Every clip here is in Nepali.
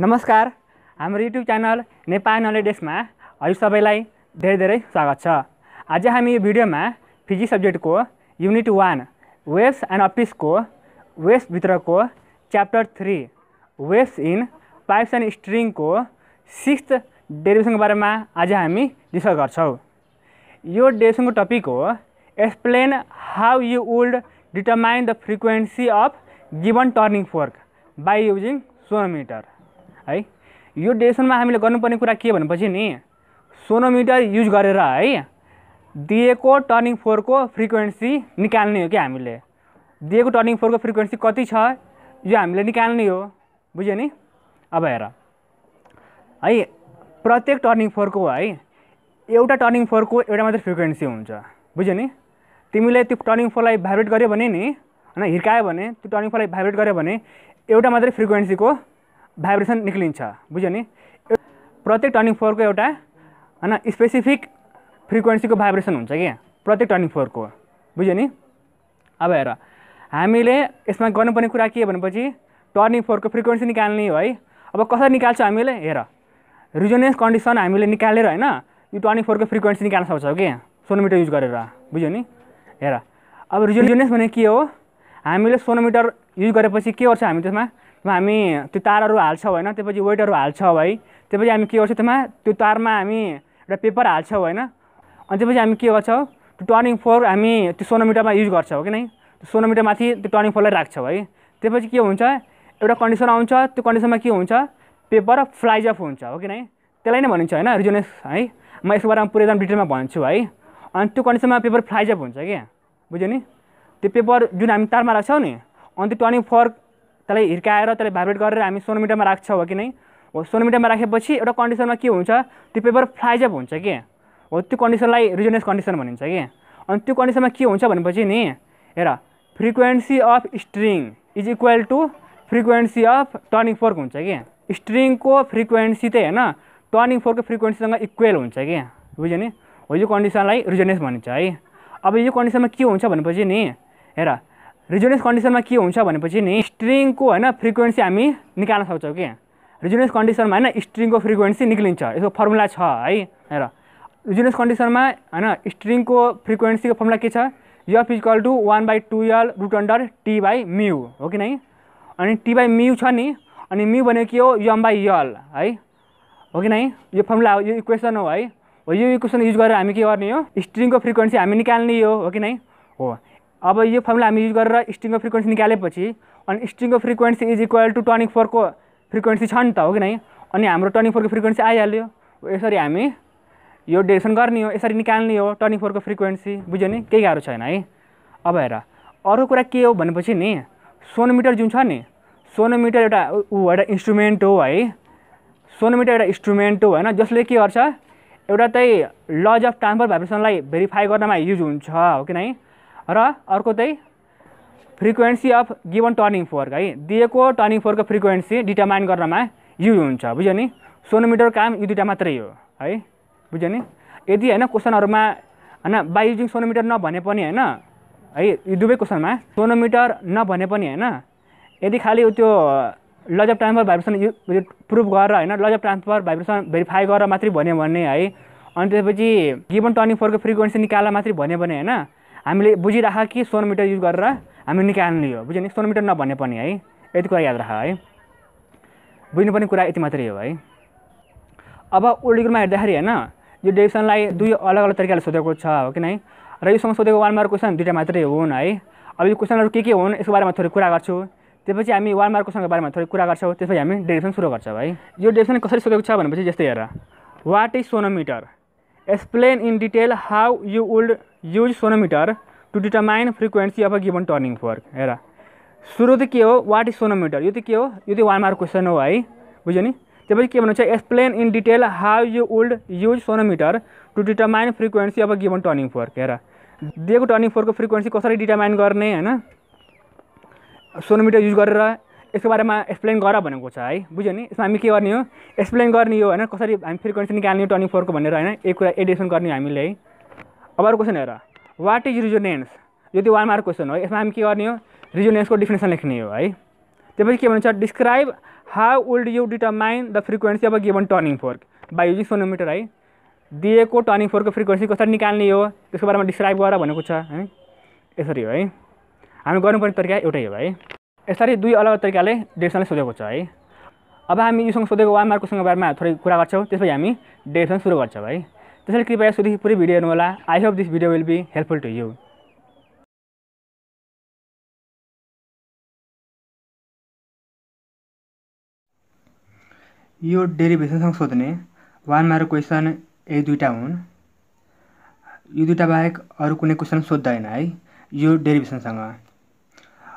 नमस्कार हाम्रो युट्युब च्यानल नेपाल नलेज डेस्कमा हजुर सबैलाई धेरै धेरै स्वागत छ आज हामी यो भिडियोमा फिजिक्स सब्जेक्टको युनिट वान वेब्स एन्ड अफिसको वेब्सभित्रको chapter three waves in pipes and स्ट्रिङको सिक्स्थ डेरिभेसनको बारेमा आज हामी डिस्कस गर्छौँ यो डेरिभेसनको टपिक हो explain how you would determine the frequency of given turning fork by using sonometer है यो डेसनमा हामीले गर्नुपर्ने कुरा के भनेपछि नि सोनोमिटर युज गरेर है दिएको टर्निङ फोरको फ्रिक्वेन्सी निकाल्ने हो क्या हामीले दिएको टर्निङ फोरको फ्रिक्वेन्सी कति छ यो हामीले निकाल्ने हो बुझ्यो नि अब हेर है प्रत्येक टर्निङ फोरको है एउटा टर्निङ फोरको एउटा मात्रै फ्रिक्वेन्सी हुन्छ बुझ्यो नि तिमीले त्यो टर्निङ फोरलाई भाइब्रेट गऱ्यो भने नि होइन हिर्कायो भने त्यो टर्निङ फोरलाई भाइब्रेट गऱ्यो भने एउटा मात्रै फ्रिक्वेन्सीको भाइब्रेसन निक्लिन्छ बुझ्यो नि प्रत्येक टर्निङ फोरको एउटा होइन स्पेसिफिक फ्रिक्वेन्सीको भाइब्रेसन हुन्छ कि प्रत्येक टर्निङ फोरको बुझ्यो नि अब हेर हामीले यसमा गर्नुपर्ने कुरा के भनेपछि टर्निङ फोरको फ्रिक्वेन्सी निकाल्ने हो है अब कसरी निकाल्छ हामीले हेर रिजोनेन्स कन्डिसन हामीले निकालेर होइन यो टर्निङ फोरको फ्रिक्वेन्सी निकाल्न सक्छौँ कि सोनोमिटर युज गरेर बुझ्यो नि हेर अब रिजोनेन्स भने के हो हामीले सोनोमिटर युज गरेपछि के गर्छ हामी त्यसमा हामी त्यो तारहरू हाल्छौँ होइन त्यसपछि वेटहरू हाल्छौँ है त्यसपछि हामी के गर्छौँ त्यसमा त्यो तारमा हामी एउटा पेपर हाल्छौँ होइन अनि त्यसपछि हामी के गर्छौँ त्यो टर्निङ फोर हामी त्यो सोनोमिटरमा युज गर्छौँ कि नै त्यो सोनोमिटरमाथि त्यो टर्निङ फोरलाई राख्छौँ है त्यसपछि के हुन्छ एउटा कन्डिसन आउँछ त्यो कन्डिसनमा के हुन्छ पेपर फ्लाइज अफ हुन्छ हो कि नै त्यसलाई नै भनिन्छ होइन रिजोनेस है म यसको बारेमा पुरै एकदम डिटेलमा भन्छु है अनि त्यो कन्डिसनमा पेपर फ्लाइज अप हुन्छ क्या बुझ्यो नि त्यो पेपर जुन हामी तारमा राख्छौँ नि अनि त्यो टर्निङ फोर त्यसलाई हिर्काएर त्यसलाई भाइब्रेट गरेर हामी सोनोमिटरमा राख्छौँ हो कि नै हो सोनोमिटरमा राखेपछि एउटा कन्डिसनमा के हुन्छ त्यो पेपर फ्लाइजअप हुन्छ कि हो त्यो कन्डिसनलाई रिजनेस कन्डिसन भनिन्छ कि अनि त्यो कन्डिसनमा के हुन्छ भनेपछि नि हेर frequency of string is equal to frequency of turning fork हुन्छ कि स्ट्रिङको फ्रिक्वेन्सी चाहिँ होइन टर्निङ फोर्कको फ्रिक्वेन्सीसँग इक्वेल हुन्छ कि बुझ्यो नि हो यो कन्डिसनलाई रिजनेस भनिन्छ है अब यो कन्डिसनमा के हुन्छ भनेपछि नि हेर रिजोनेन्स कन्डिसनमा के हुन्छ भनेपछि नि स्ट्रिङको होइन फ्रिक्वेन्सी हामी निकाल्न सक्छौँ कि रिजोनेन्स कन्डिसनमा होइन स्ट्रिङको फ्रिक्वेन्सी निक्लिन्छ यसको फर्मुला छ है र रिजोनेन्स कन्डिसनमा होइन स्ट्रिङको फ्रिक्वेन्सीको फर्मुला के छ F is equal to one by two L root under T by mu हो कि नै अनि टी बाई म्यु छ नि अनि म्यु भनेको के हो यम बाई यल है हो कि नै यो फर्मुला यो इक्वेसन हो है हो यो इक्वेसन युज गरेर हामी के गर्ने हो स्ट्रिङको फ्रिक्वेन्सी हामी निकाल्ने हो कि नै हो अब यो फर्मुला हामी युज गरेर स्ट्रिङको फ्रिक्वेन्सी निकालेपछि अनि स्ट्रिङको frequency is equal to twenty फोरको फ्रिक्वेन्सी छ नि त हो कि नै अनि हाम्रो ट्वेन्टी फोरको फ्रिक्वेन्सी आइहाल्यो यसरी हामी यो डिरेक्सन गर्ने हो यसरी निकाल्ने हो ट्वेन्टी फोरको फ्रिक्वेन्सी बुझ्यो नि केही गाह्रो छैन है अब हेर अर्को कुरा के हो भनेपछि नि सोनोमिटर जुन छ नि सोनोमिटर एउटा ऊ एउटा इन्स्ट्रुमेन्ट हो है सोनोमिटर एउटा इन्स्ट्रुमेन्ट हो होइन जसले के गर्छ एउटा चाहिँ लज अफ ट्रान्सफर भाइब्रेसनलाई भेरिफाई गर्नमा युज हुन्छ हो कि नै र अर्को चाहिँ frequency of given turning fork है दिएको टर्निङ फोरको फ्रिक्वेन्सी डिटर्माइन गर्नमा यु हुन्छ बुझ्यो नि सोनोमिटर काम यो दुइटा मात्रै हो है बुझ्यो नि यदि होइन क्वेसनहरूमा होइन बाई युजिङ सोनोमिटर नभने पनि होइन है यो दुवै क्वेसनमा सोनोमिटर नभने पनि होइन यदि खालि त्यो laws of transfer vibration you prove गरेर होइन laws of transfer vibration verify गरेर मात्रै भन्यो भने है अनि त्यसपछि गिभन टर्निङ फोरको फ्रिक्वेन्सी निकाल्न मात्रै भन्यो भने होइन हामीले बुझिराख कि सोनोमिटर युज गरेर हामी निकाल्ने हो बुझ्यो नि सोनोमिटर मिटर नभने पनि है यति कुरा याद राख है बुझ्नुपर्ने कुरा यति मात्रै हो है अब ओल्ड हेर्दाखेरि होइन यो डेभिसनलाई दुई अलग अलग तरिकाले सोधेको छ हो कि नै र योसँग सोधेको वान मार्क क्वेसन दुइटा मात्रै हुन् है अब यो क्वेसनहरू के के हुन् यसको बारेमा थोरै कुरा गर्छु त्यसपछि हामी वान मार्क क्वेसनको बारेमा थोरै कुरा गर्छौँ त्यसपछि हामी डेभिसन सुरु गर्छौँ है यो डेभिसन कसरी सोधेको छ भनेपछि जस्तै हेर what is sonometer explain in detail how you would use sonometer to determine frequency of a given turning fork हेर सुरु चाहिँ के हो वाट इज सोनोमिटर यो चाहिँ के हो यो चाहिँ वान मार्क क्वेसन हो है बुझ्यो नि त्यसपछि के भन्नुहुन्छ explain in detail how you would use sonometer to determine frequency of a given turning fork हेर दिएको टर्निङ फोर्कको फ्रिक्वेन्सी कसरी डिटरमाइन गर्ने होइन सोनोमिटर युज गरेर यसको बारेमा एक्सप्लेन गर भनेको छ है बुझ्यो नि यसमा हामी के गर्ने हो एक्सप्लेन गर्ने हो होइन कसरी हामी फ्रिक्वेन्सी निकाल्ने हो टर्निङ फोर्कको भनेर होइन एक कुरा एडिसन गर्ने हामीले है अब अर्को क्वेसन हेर वाट इज रिजोनेन्स यो त्यो वान मार्क क्वेसन हो यसमा हामी के गर्ने हो रिजोनेन्सको डिफिनेसन लेख्ने हो है त्यसपछि के भन्छ describe how would you determine the frequency अब given turning fork by using sonometer है दिएको टर्निङ फोर्कको फ्रिक्वेन्सी कसरी निकाल्ने हो त्यसको बारेमा डिस्क्राइब गर भनेको छ है यसरी हो है हामी गर्नुपर्ने तरिका एउटै हो है यसरी दुई अलग तरिकाले डेसनले सोधेको छ है अब हामी योसँग सोधेको वान मार्ककोसँग बारेमा थोरै कुरा गर्छौँ त्यसपछि हामी डेसन सुरु गर्छौँ है त्यसैले कृपया यसोदेखि पुरै भिडियो हेर्नुहोला I hope this video will be helpful to you यो डेरिभेसनसँग सोध्ने वान मेरो क्वेसन यही दुईवटा हुन् यो दुइटा बाहेक अरू कुनै क्वेसन सोध्दैन है यो डेरिभेसनसँग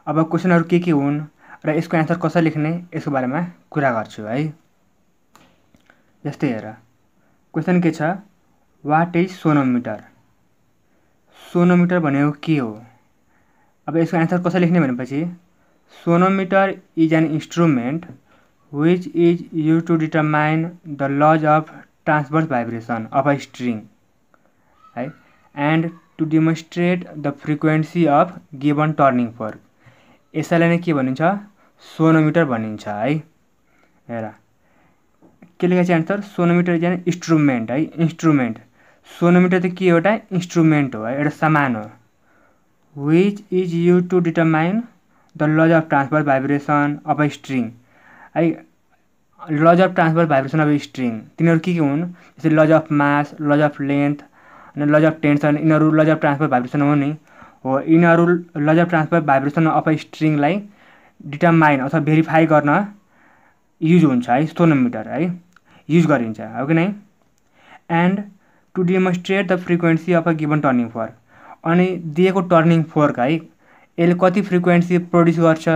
अब क्वेसनहरू के के हुन् र यसको एन्सर कसरी लेख्ने यसको बारेमा कुरा गर्छु है जस्तै हेर क्वेसन के छ वाट इज सोनोमीटर सोनोमीटर बने के हो अब एंसर एन्सर कसरी लेख्ने भनेपछि sonometer is an instrument which is used to determine the laws of transverse vibration of a string हाई and to demonstrate the frequency of given turning fork is नै के भाई सोनोमिटर भनिन्छ है के लेखेको answer sonometer is an instrument हाई इंस्ट्रुमेंट सोनोमिटर चाहिँ के एउटा इन्स्ट्रुमेन्ट हो है एउटा सामान हो which is use to determine the laws of transfer vibration of a string है laws of transfer vibration of string तिनीहरू के के हुन् जस्तै laws of mass laws of length अनि लज अफ टेन्सन यिनीहरू लज अफ ट्रान्सफर भाइब्रेसन हो नि हो यिनीहरू laws of transfer vibration of स्ट्रिङलाई determine अथवा भेरिफाई गर्न युज हुन्छ है सोनोमिटर है युज गरिन्छ हो कि नै and to demonstrate the frequency of a given turning fork अनि दिएको टर्निङ फोर्क है यसले कति फ्रिक्वेन्सी प्रड्युस गर्छ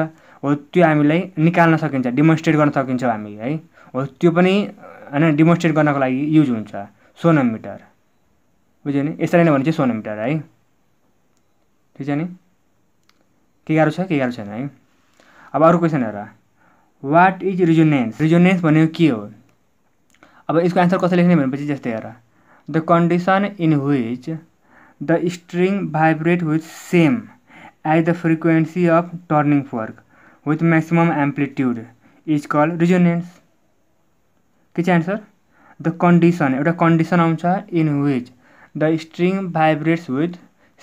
हो त्यो हामीलाई निकाल्न सकिन्छ डेमोन्स्ट्रेट गर्न सकिन्छ हामी है हो त्यो पनि होइन डेमोन्स्ट्रेट गर्नको लागि युज हुन्छ सोनोमिटर बुझ्यो नि यसरी नै भने चाहिँ सोनोमिटर है ठिक छ नि के गाह्रो छ के गाह्रो छैन है अब अरू क्वेसन हेर वाट इज रिजोनेन्स रिजोनेन्स भनेको के हो अब यसको एन्सर कसरी लेख्ने भनेपछि जस्तै हेर the condition in which the string vibrates with same as the frequency of turning fork with maximum amplitude is called resonance के चाहिँ द कन्डिसन एट कन्डिसन आउँछ in which the string vibrates with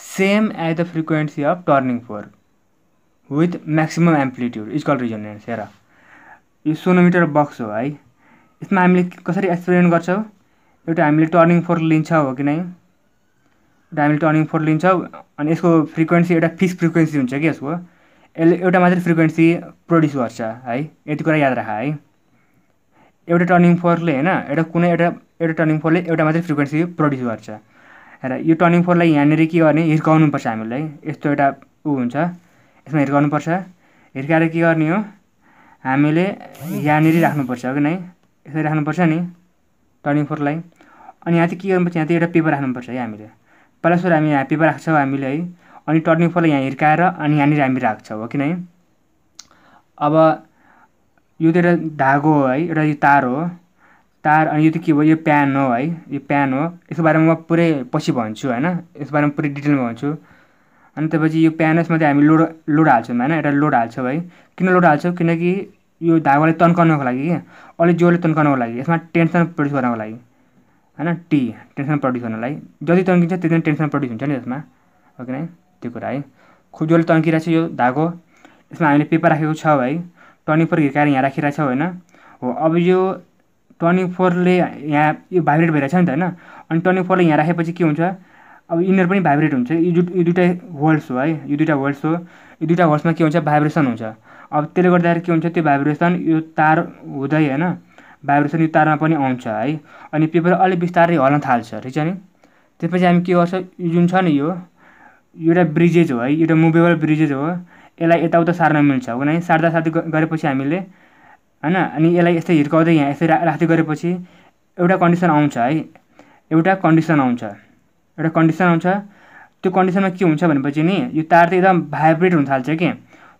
same as the frequency of turning fork with maximum amplitude is called resonance हेर यो सोनोमिटर बक्स हो है यसमा हामीले कसरी एक्सपेरिमेन्ट गर्छौँ एउटा हामीले टर्निङ फोर्क लिन्छ हो कि नै एउटा हामीले टर्निङ फोर्क लिन्छ अनि यसको फ्रिक्वेन्सी एउटा फिक्स फ्रिक्वेन्सी हुन्छ कि यसको यसले एउटा मात्रै फ्रिक्वेन्सी प्रड्युस गर्छ है यति कुरा याद राख है एउटा टर्निङ फोर्कले होइन एउटा कुनै एउटा एउटा टर्निङ फोर्कले एउटा मात्रै फ्रिक्वेन्सी प्रड्युस गर्छ र यो टर्निङ फोर्कलाई यहाँनिर के गर्ने हिर्काउनुपर्छ हामीलाई यस्तो एउटा ऊ हुन्छ यसमा हिर्काउनुपर्छ हिर्काएर के गर्ने हो हामीले यहाँनिर राख्नुपर्छ कि नै यसरी राख्नुपर्छ नि टर्निङ फोर्कलाई अनि यहाँ चाहिँ के गर्नुपर्छ यहाँ चाहिँ एउटा पेपर राख्नुपर्छ है हामीले पहिला सुरु हामी यहाँ पेपर राख्छौँ हामीले है अनि टर्निङ पल यहाँ हिर्काएर अनि यहाँनिर हामी राख्छौँ हो किन है अब यो त एउटा धागो हो है एउटा यो तार हो तार अनि यो त के भयो यो प्यान हो है यो प्यान हो यसको बारेमा म पुरै पछि भन्छु होइन यसको बारेमा पुरै डिटेलमा भन्छु अनि त्यसपछि यो प्यान यसमा चाहिँ हामी लोड लोड हाल्छौँ होइन एउटा लोड हाल्छौँ है किन लोड हाल्छौँ किनकि यो धागोलाई तन्काउनको लागि कि अलिक जोरले तन्काउनको लागि यसमा टेन्सन प्रड्युस गर्नको लागि होइन टी टेन्सन प्रड्युस हुनलाई जति तन्किन्छ त्यति नै टेन्सन प्रड्युस हुन्छ नि त्यसमा ओके नै त्यो कुरा है खु जसले तन्किरहेको छ यो धागो यसमा हामीले पेपर राखेको छ है ट्वेन्टी फोर हिर्काएर यहाँ राखिरहेको छ होइन हो अब यो ट्वेन्टी फोरले यहाँ यो भाइब्रेट भइरहेछ नि त होइन अनि ट्वेन्टी फोरले यहाँ राखेपछि के हुन्छ अब इनर पनि भाइब्रेट हुन्छ यो दु यो दुइटा वर्ल्ड्स हो है यो दुइटा वर्ल्ड्स हो यो दुइटा वर्ल्ड्समा के हुन्छ भाइब्रेसन हुन्छ अब त्यसले गर्दाखेरि के हुन्छ त्यो भाइब्रेसन यो तार हुँदै होइन भाइब्रेसन यो तारमा पनि आउँछ है अनि पेपर अलिक बिस्तारै हल्न थाल्छ ठिक छ नि त्यसपछि हामी के गर्छ जुन छ नि यो एउटा ब्रिजेज हो है एउटा मुभेबल ब्रिजेज हो यसलाई यताउता सार्न मिल्छ हो किनभने सार्दा सार्दै गरेपछि हामीले होइन अनि यसलाई यस्तै हिर्काउँदै यहाँ यस्तै राख्दै गरेपछि एउटा कन्डिसन आउँछ है एउटा कन्डिसन आउँछ एउटा कन्डिसन आउँछ त्यो कन्डिसनमा के हुन्छ भनेपछि नि यो तार त एकदम भाइब्रेट हुन थाल्छ कि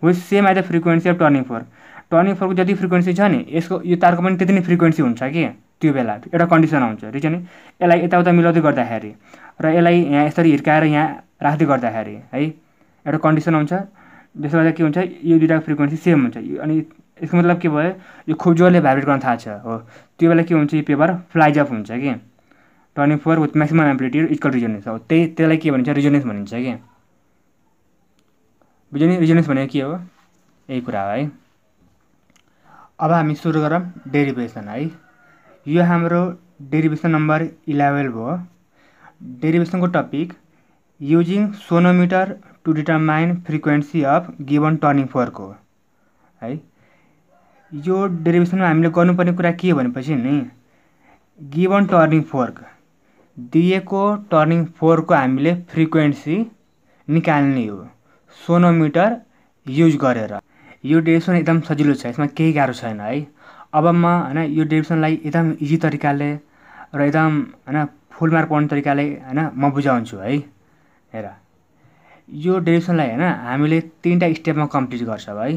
with same as the frequency of turning fork turning फोरको जति फ्रिक्वेन्सी छ नि यसको यो तारको पनि त्यति नै फ्रिक्वेन्सी हुन्छ कि त्यो बेला एउटा कन्डिसन आउँछ ठिक यसलाई यताउता मिलाउँदै गर्दाखेरि र यसलाई यहाँ यसरी हिर्काएर यहाँ राख्दै गर्दाखेरि है एउटा कन्डिसन आउँछ जसले गर्दा के हुन्छ यो दुइटाको फ्रिक्वेन्सी सेम हुन्छ अनि यसको मतलब के भयो यो खुब जोरले भाइब्रेट गर्न थाहा छ हो त्यो बेला के हुन्छ यो पेपर फ्लाइजअप हुन्छ कि twenty four with maximum amplitude equal resonance हो त्यही त्यसलाई के भनिन्छ रिजनेन्स भनिन्छ कि बुझ्यो नि भनेको के हो यही कुरा हो है अब हामी सुरु गरौँ डेरिभेसन है यो हाम्रो डेरिभेसन नम्बर इलेभेन भयो डेरिभेसनको topic using sonometer to determine frequency of given turning fork हो है यो डेरिभेसनमा हामीले गर्नुपर्ने कुरा के भनेपछि नि गिभन टर्निङ फोर्क दिएको टर्निङ फोर्कको हामीले फ्रिक्वेन्सी निकाल्ने हो सोनोमिटर युज गरेर यो डेरिभेसन एकदम सजिलो छ यसमा केही गाह्रो छैन है अब म होइन यो डेरिभेसनलाई एकदम इजी तरिकाले र एकदम होइन फुल मार्क पाउने तरिकाले होइन म बुझाउँछु है हेर यो डेरिभेसनलाई होइन हामीले तिनवटा स्टेपमा कम्प्लिट गर्छौँ है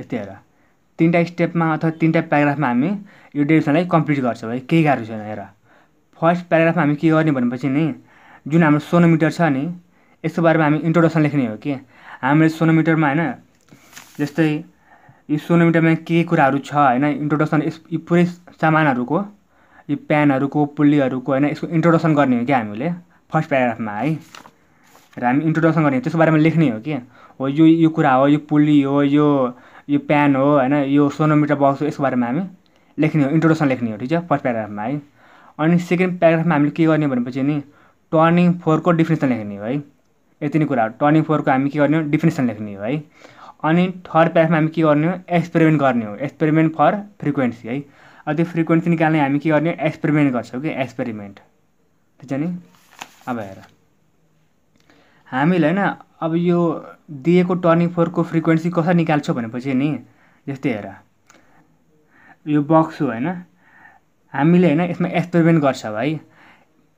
यस्तै हेर तिनवटा स्टेपमा अथवा तिनवटा प्याराग्राफमा हामी यो डेरिभेसनलाई कम्प्लिट गर्छौँ है केही गाह्रो छैन हेर फर्स्ट प्याराग्राफमा हामी के गर्ने भनेपछि नि जुन हाम्रो सोनोमिटर छ नि यसको बारेमा हामी इन्ट्रोडक्सन लेख्ने हो कि हामीले सोनोमिटरमा होइन जस्तै यो सोनोमिटरमा के कुराहरू छ होइन इन्ट्रोडक्सन यस यी पुरै सामानहरूको यो प्यानहरूको पुल्लीहरूको होइन यसको इन्ट्रोडक्सन गर्ने हो क्या हामीले फर्स्ट प्याराग्राफमा है र हामी इन्ट्रोडक्सन गर्ने त्यसको बारेमा लेख्ने हो कि हो यो यो कुरा हो यो पुली हो यो यो प्यान हो होइन यो सोनोमिटर बक्स हो यसको बारेमा हामी लेख्ने हो इन्ट्रोडक्सन लेख्ने हो ठिक छ फर्स्ट प्याराग्राफमा है अनि सेकेन्ड प्याराग्राफमा हामीले के गर्ने भनेपछि नि टर्निङ फोरको डिफिनेसन लेख्ने हो है यति नै कुराहरू टर्निङ फोरको हामी के गर्ने हो डिफिनेसन लेख्ने हो है अनि थर्ड प्यारामा हामी के गर्ने हो एक्सपेरिमेन्ट गर्ने हो एक्सपेरिमेन्ट फर फ्रिक्वेन्सी है अब त्यो फ्रिक्वेन्सी निकाल्ने हामी के गर्ने एक्सपेरिमेन्ट गर्छौँ कि एक्सपेरिमेन्ट ठिक छ नि अब हेर हामीले होइन अब यो दिएको टर्निङ फोरको फ्रिक्वेन्सी कसरी निकाल्छौँ भनेपछि नि जस्तै हेर यो बक्स हो होइन हामीले होइन यसमा एक्सपेरिमेन्ट गर्छौँ है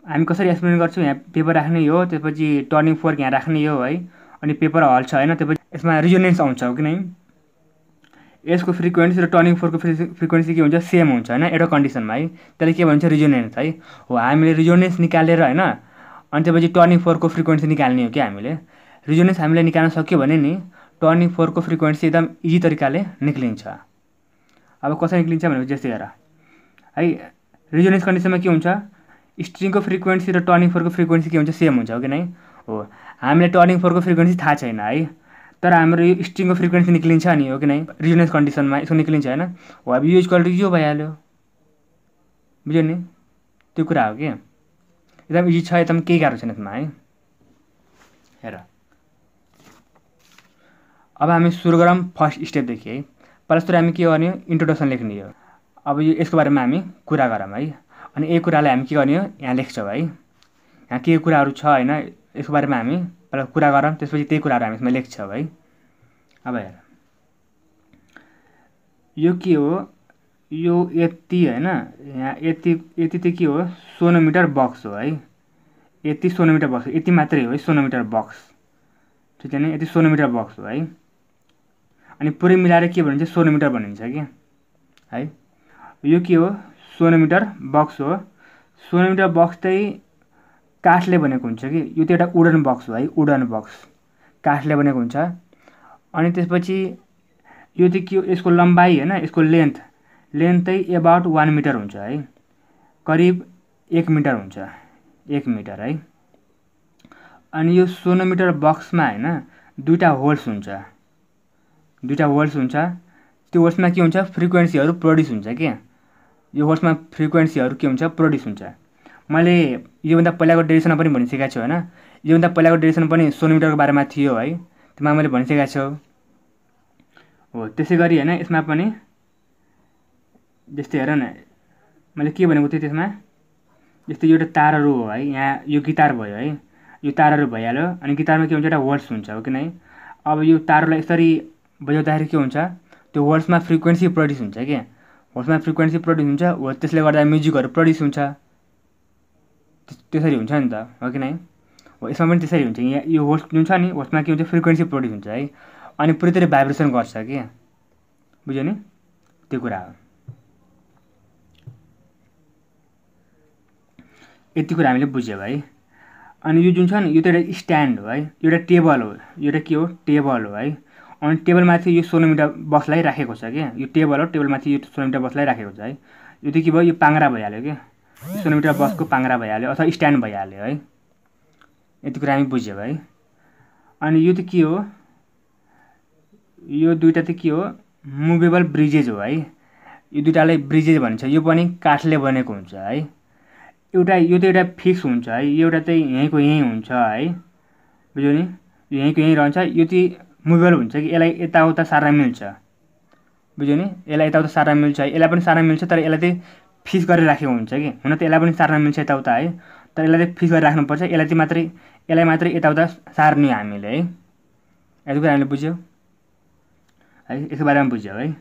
हामी कसरी एक्सप्लेन गर्छौँ यहाँ पेपर राख्ने हो त्यसपछि टर्निङ फोर्क यहाँ राख्ने हो है अनि पेपर हल्छ होइन त्यसपछि यसमा रिजोनेन्स आउँछ हो कि नै यसको फ्रिक्वेन्सी र टर्निङ फोरको फ्रि फ्रिक्वेन्सी के हुन्छ सेम हुन्छ होइन एउटा कन्डिसनमा है त्यसले के भन्छ रिजोनेन्स है हो हामीले रिजोनेन्स निकालेर होइन अनि त्यसपछि टर्निङ फोरको फ्रिक्वेन्सी निकाल्ने हो कि हामीले रिजोनेन्स हामीले निकाल्न सक्यो भने नि टर्निङ फोरको फ्रिक्वेन्सी एकदम इजी तरिकाले निक्लिन्छ अब कसरी निक्लिन्छ भनेपछि जस्तै हेर है रिजोनेन्स कन्डिसनमा के हुन्छ स्ट्रिङको फ्रिक्वेन्सी र टर्निङ फोरको फ्रिक्वेन्सी के हुन्छ सेम हुन्छ हो कि नै हो हामीलाई टर्निङ फोरको फ्रिक्वेन्सी थाहा छैन है तर हाम्रो यो स्ट्रिङको फ्रिक्वेन्सी निक्लिन्छ नि हो कि नै रिजनेस कन्डिसनमा यसको निक्लिन्छ होइन हो अब युज कल यो भइहाल्यो बुझ्यो नि त्यो कुरा हो कि एकदम इजी छ एकदम केही गाह्रो छैन यसमा है हेर अब हामी सुरु गरौँ फर्स्ट स्टेपदेखि है पहिला सुरु हामी के गर्ने इन्ट्रोडक्सन लेख्ने हो अब यो यसको बारेमा हामी कुरा गरौँ है अनि यही कुरालाई हामी के गर्ने हो यहाँ लेख्छौँ है यहाँ के कुराहरू छ होइन यसको बारेमा हामी पहिला कुरा गरौँ त्यसपछि त्यही कुराहरू हामी यसमा लेख्छौँ है अब हेर यो के हो यो यति होइन यहाँ यति यति त के हो सोनोमिटर बक्स हो है यति सोनोमिटर बक्स यति मात्रै हो है सोनोमिटर बक्स ठिक छ नि यति सोनोमिटर बक्स हो है अनि पुरै मिलाएर के भनिन्छ सोनोमिटर भनिन्छ कि है यो के हो सोनोमिटर बक्स हो सोनोमिटर बक्स चाहिँ काठले बनेको हुन्छ कि यो चाहिँ एउटा उडन बक्स हो है उडन बक्स काठले बनेको हुन्छ अनि त्यसपछि यो चाहिँ के यसको लम्बाइ होइन यसको लेन्थ लेन्थ चाहिँ एबाउट वान मिटर हुन्छ है करिब एक मिटर हुन्छ एक मिटर है अनि यो सोनोमिटर बक्समा होइन दुईवटा होल्स हुन्छ दुईवटा होल्स हुन्छ त्यो होल्समा के हुन्छ फ्रिक्वेन्सीहरू प्रड्युस हुन्छ क्या यो वर्ड्समा फ्रिक्वेन्सीहरू के हुन्छ प्रड्युस हुन्छ मैले योभन्दा पहिलाको डेडिसनमा पनि भनिसकेको छु होइन योभन्दा पहिलाको डेरिसन पनि सोनोमिटरको बारेमा थियो है त्यसमा मैले भनिसकेको छु हो त्यसै गरी होइन यसमा पनि जस्तै हेर न मैले के भनेको थिएँ त्यसमा जस्तै एउटा तारहरू हो है यहाँ यो गिटार भयो है यो तारहरू भइहाल्यो अनि गिटारमा के हुन्छ एउटा वर्ड्स हुन्छ हो कि नै अब यो तारलाई यसरी बजाउँदाखेरि के हुन्छ त्यो वर्ड्समा फ्रिक्वेन्सी प्रड्युस हुन्छ क्या होसमा फ्रिक्वेन्सी प्रड्युस हुन्छ हो त्यसले गर्दा म्युजिकहरू प्रड्युस हुन्छ त्यसरी हुन्छ नि त हो कि नै हो यसमा पनि त्यसरी हुन्छ यहाँ यो होस्ट जुन छ नि होस्टमा के हुन्छ फ्रिक्वेन्सी प्रड्युस हुन्छ है अनि पुरैतिर भाइब्रेसन गर्छ कि बुझ्यो नि त्यो कुरा हो यति कुरा हामीले बुझ्यौँ है अनि यो जुन छ नि यो त एउटा स्ट्यान्ड हो है एउटा टेबल हो एउटा के हो टेबल हो है अनि टेबलमाथि यो सोह्र मिटर बसलाई राखेको छ क्या यो टेबल हो टेबलमाथि यो सोह्र मिटर बसलाई राखेको छ है यो त के भयो यो पाङ्रा भइहाल्यो क्या सोह्र मिटर बसको पाङ्रा भइहाल्यो अथवा स्ट्यान्ड भइहाल्यो है यति कुरा हामी बुझ्यौँ है अनि यो त के हो यो दुइटा चाहिँ के हो मुभेबल ब्रिजेज हो है यो दुइटालाई ब्रिजेज भनिन्छ यो पनि काठले बनेको हुन्छ है एउटा यो त एउटा फिक्स हुन्छ है एउटा चाहिँ यहीँको यहीँ हुन्छ है बुझ्यो नि यहीँको यहीँ रहन्छ यो चाहिँ मुभेबल हुन्छ कि यसलाई यताउता सारा मिल्छ बुझ्यो नि यसलाई यताउता सारा मिल्छ है यसलाई पनि सारा मिल्छ तर यसलाई चाहिँ फिक्स गरेर राखेको हुन्छ कि हुन त यसलाई पनि सार्न मिल्छ यताउता है तर यसलाई चाहिँ फिक्स गरेर राख्नुपर्छ यसलाई चाहिँ मात्रै यसलाई मात्रै यताउता सार्ने हामीले है यति कुरा हामीले बुझ्यौँ है यसको बारेमा बुझ्यौँ है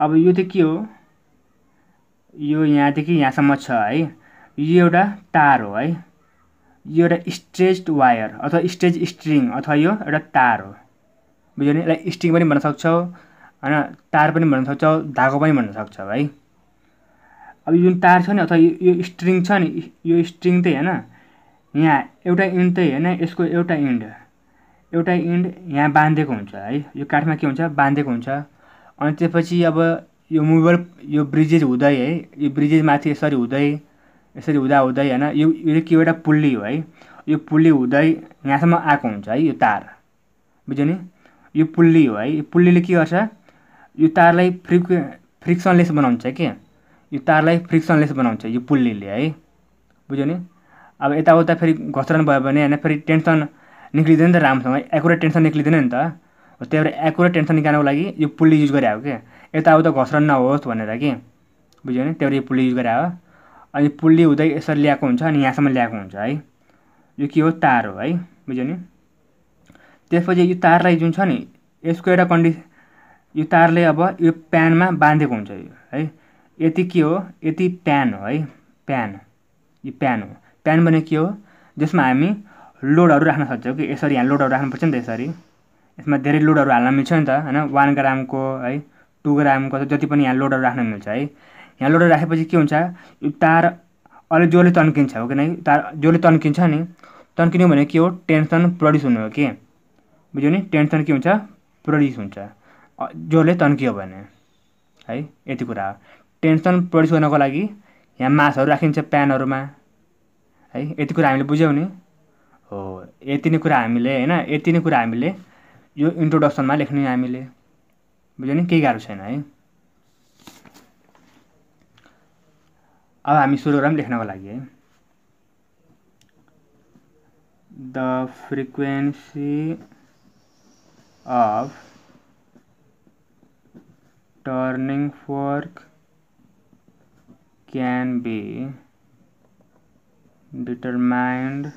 अब यो चाहिँ के हो यो यहाँदेखि यहाँसम्म छ है यो एउटा तार हो है यो एउटा स्ट्रेच वायर अथवा स्ट्रेच स्ट्रिङ अथवा यो एउटा तार हो बुझ्यो भने यसलाई स्टिङ पनि भन्न सक्छौ होइन तार पनि भन्न सक्छौ धागो पनि भन्न सक्छौ है अब जुन तार छ नि अथवा यो स्ट्रिङ छ नि यो स्ट्रिङ चाहिँ होइन यहाँ एउटा इन्ड चाहिँ होइन यसको एउटा इन्ड एउटा इन्ड यहाँ बाँधेको हुन्छ है यो काठमा के हुन्छ बाँधेको हुन्छ अनि त्यसपछि अब यो मुभर यो ब्रिजेज हुँदै है यो ब्रिजेज माथि यसरी हुँदै यसरी हुँदा हुँदै होइन यो यो के एउटा पुल्ली हो है यो पुल्ली हुँदै यहाँसम्म आएको हुन्छ है यो तार बुझ्यो नि यो पुल्ली हो है यो पुल्लीले के गर्छ यो तारलाई फ्रिक्वे फ्रिक्सनलेस बनाउँछ के यो तारलाई फ्रिक्सनलेस बनाउँछ यो पुल्लीले है बुझ्यो नि अब यताउता फेरि घसरन भयो भने होइन फेरि टेन्सन निक्लिँदैन नि त राम्रोसँग एकुरेट टेन्सन निक्लिँदैन नि त त्यही भएर एकुरेट टेन्सन निकाल्नुको लागि यो पुल्ली युज गरे हो कि यताउता घसरन नहोस् भनेर कि बुझ्यो नि त्यही भएर यो पुल्ली युज गरे अनि पुल्ली हुँदै यसरी ल्याएको हुन्छ अनि यहाँसम्म ल्याएको हुन्छ है यो के हो तार हो है बुझ्यो नि त्यसपछि यो तारलाई जुन छ नि यसको एउटा कन्डि यो तारले अब यो प्यानमा बाँधेको हुन्छ यो है यति के हो यति प्यान हो है प्यान यो प्यान हो प्यान भने के हो जसमा हामी लोडहरू राख्न सक्छौँ कि यसरी यहाँ लोडहरू राख्नुपर्छ नि त यसरी यसमा धेरै लोडहरू हाल्न मिल्छ नि त होइन वान ग्रामको है टु ग्रामको जति पनि यहाँ लोडहरू राख्न मिल्छ है यहाँ लोडहरू राखेपछि के हुन्छ यो तार अलि जसले तन्किन्छ हो कि किनकि तार जसले तन्किन्छ नि तन्किनु भने के हो टेन्सन प्रड्युस हुनु हो कि बुझ्यो नि टेन्सन के हुन्छ प्रड्युस हुन्छ जसले तन्कियो भने है यति कुरा हो टेन्सन प्रड्युस गर्नको लागि यहाँ मासहरू राखिन्छ प्यानहरूमा है यति कुरा हामीले बुझ्यौँ नि हो यति नै कुरा हामीले होइन यति नै कुरा हामीले यो इन्ट्रोडक्सनमा लेख्ने हामीले बुझ्यो नि केही गाह्रो छैन है अब हामी सुरु गरौँ लेख्नको लागि है the frequency of turning fork can be determined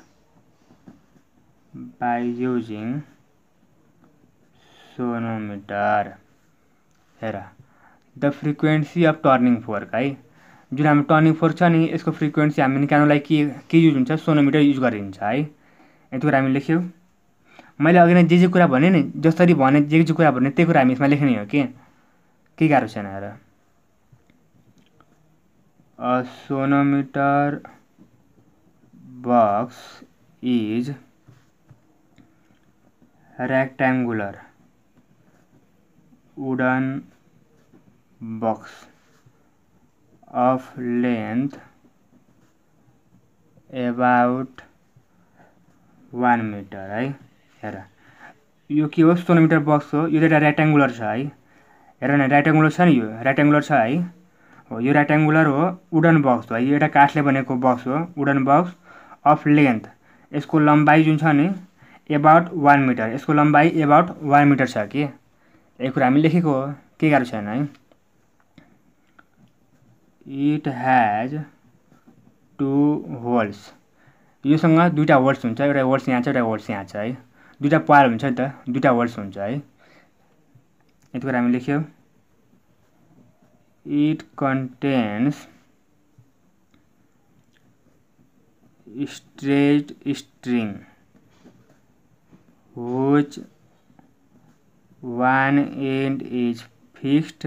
by using sonometer हेरा the frequency of turning fork है जुन हाम्रो टर्निङ फोर्क छ नि यसको फ्रिक्वेन्सी हामी निकाल्नलाई के के युज हुन्छ सोनोमिटर युज गरिन्छ है यति कुरा हामी लेख्यौँ मैं अगर जे जे कुछ भसरी नि जे जे कुछ भे कुछ हम इसमें लेखने हो कि केही गाह्रो छैन sonometer box is rectangular wooden box of length about one metre हाई हेर यो के हो सोनोमिटर बक्स हो यो चाहिँ एउटा रेक्ट्याङ्गुलर छ है हेर न रेक्ट्याङ्गुलर छ नि यो रेक्ट्याङ्गुलर छ है हो यो रेक्ट्याङ्गुलर हो वुडन बक्स हो है यो एउटा काठले बनेको बक्स हो वुडन बक्स अफ लेन्थ यसको लम्बाइ जुन छ नि एबाउट वान मिटर यसको लम्बाइ एबाउट वान मिटर छ कि यो कुरा हामी लेखेको हो केही गाह्रो छैन है इट ह्याज टु होल्स योसँग दुईवटा होल्स हुन्छ एउटा होल्स यहाँ छ एउटा होल्स यहाँ छ है दुटा पार हो दुटा वर्ड्स हो इट हम लिख it contains stretched string which one end is fixed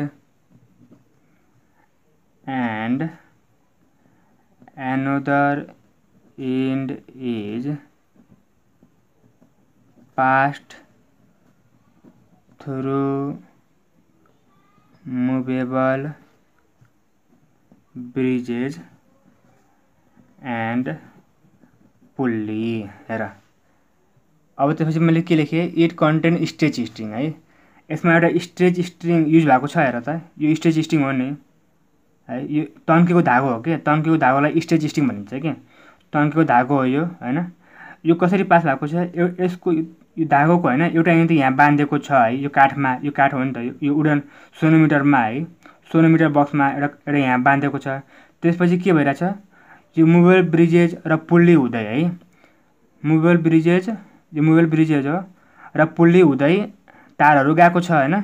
and another end is passed through movable bridges and pulley हेर अब त्यसपछि मैले के लेखेँ इट कन्टेन्ट स्ट्रेच स्ट्रिङ है यसमा एउटा स्ट्रेच स्ट्रिङ युज भएको छ हेर त यो स्ट्रेच स्ट्रिङ हो नि है यो तन्केको धागो हो कि तन्केको धागोलाई स्ट्रेच स्ट्रिङ भनिन्छ कि तन्केको धागो हो यो होइन यो कसरी पास भएको छ यसको यो धागोको होइन एउटा त यहाँ बाँधिएको छ है यो काठमा यो काठ हो नि त यो उडन सोनोमिटरमा है सोनोमिटर बक्समा एउटा एउटा यहाँ बाँधिएको छ त्यसपछि के भइरहेछ यो मोबाइल ब्रिजेज र पुल्ली हुँदै है मोबाइल ब्रिजेज यो मोबाइल ब्रिजेज हो र पुल्ली हुँदै तारहरू गएको छ होइन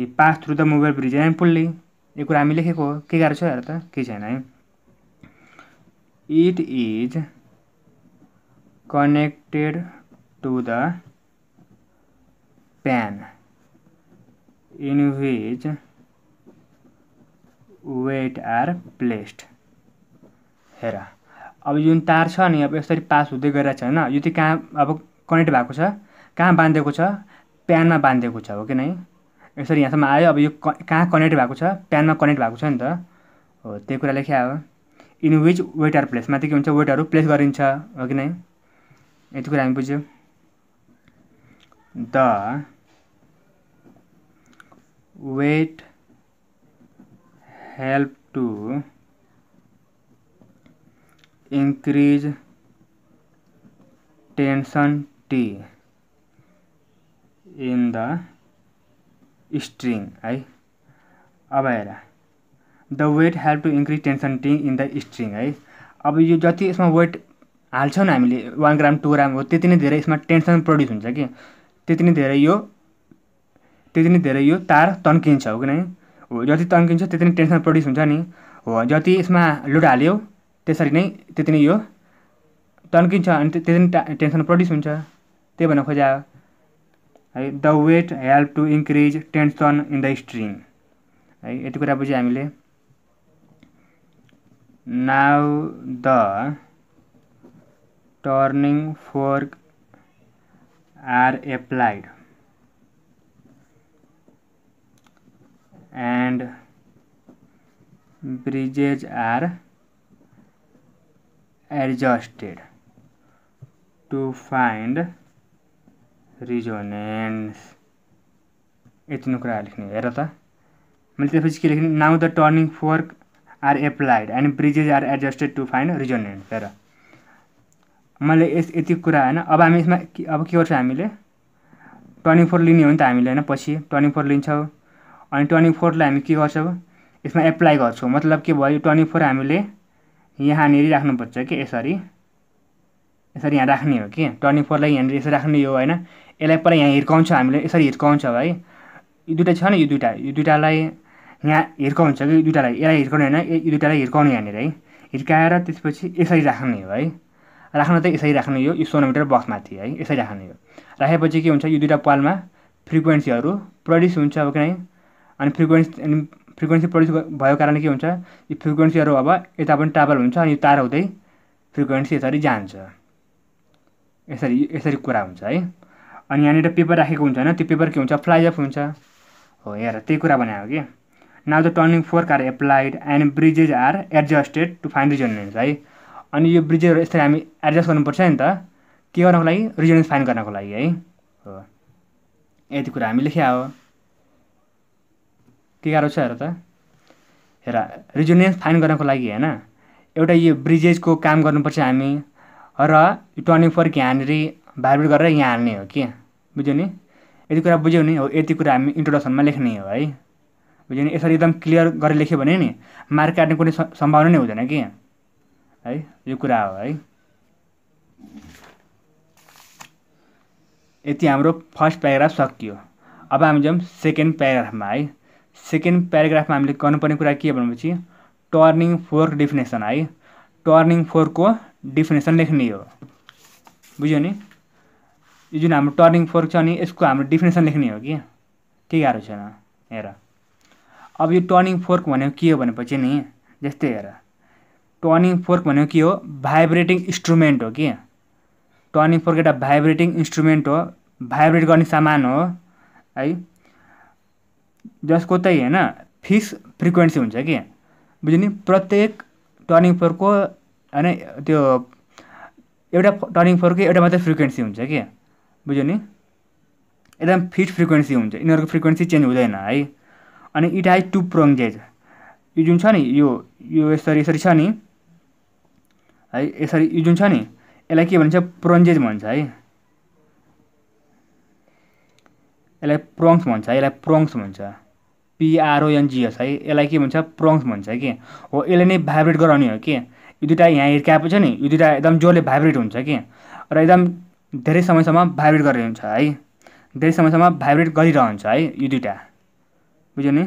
यो pass through the mobile bridges and pulley यो कुरा हामी लेखेको हो के गाह्रो छ हेर त केही छैन है it is connected to the pan in which weights are placed हेर अब जुन तार छ नि अब यसरी पास हुँदै गइरहेको छ होइन यो चाहिँ कहाँ अब कनेक्ट भएको छ कहाँ बाँधेको छ प्यानमा बाँधेको छ हो कि नै यसरी यहाँसम्म आयो अब यो कहाँ कनेक्ट भएको छ प्यानमा कनेक्ट भएको छ नि त हो त्यही कुरा लेख्या हो in which weights are place माथि के हुन्छ वेटहरू प्लेस गरिन्छ हो कि नै यति कुरा हामी बुझ्यौँ the weight help to increase tension T in the string I अब आएगा the weight help to increase tension T in the string हाई अब यह जति इसमें वेट हाल्छौँ हामीले वन ग्राम टू ग्राम हो तीन नै धेरै टेन्सन प्रड्यूस हुन्छ कि त्यति नै धेरै यो त्यति नै धेरै यो तार तन्किन्छ हो किनभने हो जति तन्किन्छ त्यति नै टेन्सन प्रड्युस हुन्छ नि हो जति यसमा लोड हाल्यो त्यसरी नै त्यति नै यो तन्किन्छ अनि त्यति नै टेन्सन प्रड्युस हुन्छ त्यही भन्न खोजा है the weight help to increase tension in the string है यति कुरा बुझ्यो हामीले नाउ द टर्निङ fork are applied and bridges are adjusted to find resonance इतनी कुरा लेख्ने हेर त मैले त्यसपछि के लेख्ने now the tuning fork are applied and bridges are adjusted to find resonance हेर मैले यस यति कुरा होइन अब हामी यसमा अब के गर्छौँ हामीले ट्वेन्टी फोर लिने हो नि त हामीले होइन पछि ट्वेन्टी फोर लिन्छौँ अनि ट्वेन्टी फोरलाई हामी के गर्छौँ यसमा एप्लाई गर्छौँ मतलब के भयो ट्वेन्टी फोर हामीले यहाँनिर राख्नुपर्छ कि यसरी यसरी यहाँ राख्ने हो कि ट्वेन्टी फोरलाई यहाँनिर यसरी राख्ने हो होइन यसलाई पहिला यहाँ हिर्काउँछ हामीले यसरी हिर्काउँछौँ है यो दुइटा छ नि यो दुइटा यो दुइटालाई यहाँ हिर्काउँछ कि दुइटालाई यसलाई हिर्काउने होइन यो दुइटालाई हिर्काउने यहाँनिर है हिर्काएर त्यसपछि यसरी राख्ने हो है राख्न त यसरी राख्ने यो सोनोमिटर बक्समाथि है यसरी राख्ने यो राखेपछि के हुन्छ यो दुइटा पालमा फ्रिक्वेन्सीहरू प्रड्युस हुन्छ अब किनभने अनि फ्रिक्वेन्सी अनि फ्रिक्वेन्सी प्रड्युस भएको कारणले के हुन्छ यो फ्रिक्वेन्सीहरू अब यता पनि ट्राभल हुन्छ अनि तार हुँदै फ्रिक्वेन्सी यसरी जान्छ यसरी यसरी कुरा हुन्छ है अनि यहाँनिर पेपर राखेको हुन्छ होइन त्यो पेपर के हुन्छ फ्लाइज अफ हुन्छ हो हेर त्यही कुरा बनाएको कि नाउ द टर्निङ fork are applied and bridges are adjusted to find resonance हुन्छ है अनि यो ब्रिजहरू यसरी हामी एडजस्ट गर्नुपर्छ नि त के गर्नको लागि रिजनेन्स फाइन गर्नको लागि है हो यति कुरा हामी लेख्या हो के गाह्रो छ हेर त हेर रिजनेन्स फाइन गर्नको लागि होइन एउटा यो ब्रिजेजको काम गर्नुपर्छ हामी र टर्निङ फर्क यहाँनिर भाइब्रेट गरेर यहाँ हाल्ने हो कि बुझ्यो नि यति कुरा बुझ्यो नि हो यति कुरा हामी इन्ट्रोडक्सनमा लेख्ने हो है बुझ्यो नि यसरी एकदम क्लियर गरेर लेख्यो भने नि मार्क काट्ने कुनै सम्भावना नै हुँदैन कि है यो कुरा हो है यति हाम्रो फर्स्ट प्याराग्राफ सकियो अब हामी जाउँ सेकेन्ड प्याराग्राफमा है सेकेन्ड प्याराग्राफमा हामीले गर्नुपर्ने कुरा के भनेपछि टर्निङ फोर डेफिनेसन है टर्निङ फोरको डेफिनेसन लेख्ने हो बुझ्यो नि यो जुन हाम्रो टर्निङ फोर छ नि यसको हाम्रो डिफिनेसन लेख्ने हो कि के गाह्रो छैन हेर अब यो टर्निङ फोर्क भनेको के हो भनेपछि नि जस्तै हेर टर्निङ फोर्क भनेको के हो भाइब्रेटिङ इन्स्ट्रुमेन्ट हो कि टर्निङ फोर्क एउटा भाइब्रेटिङ इन्स्ट्रुमेन्ट हो भाइब्रेट गर्ने सामान हो है जसको चाहिँ होइन फिक्स फ्रिक्वेन्सी हुन्छ कि बुझ्यो नि प्रत्येक टर्निङ फोर्कको होइन त्यो एउटा टर्निङ फोर्कको एउटा मात्रै फ्रिक्वेन्सी हुन्छ कि बुझ्यो नि एकदम फिक्स फ्रिक्वेन्सी हुन्छ यिनीहरूको फ्रिक्वेन्सी चेन्ज हुँदैन है अनि इट हाइज टु प्रोङ यो जुन छ नि यो यो यसरी यसरी छ नि है यसरी यो जुन छ नि यसलाई के भन्छ प्रोन्जेज भन्छ है यसलाई प्रोङ्स भन्छ है यसलाई प्रोङ्स भन्छ पिआरओएनजिएस है यसलाई के भन्छ प्रोङ्स भन्छ कि हो यसले नै भाइब्रेट गराउने हो कि यो दुइटा यहाँ छ नि यो दुइटा एकदम जोरले भाइब्रेट हुन्छ कि र एकदम धेरै समयसम्म भाइब्रेट गरिरहन्छ है धेरै समयसम्म भाइब्रेट गरिरहन्छ है यो दुइटा बुझ्यो नि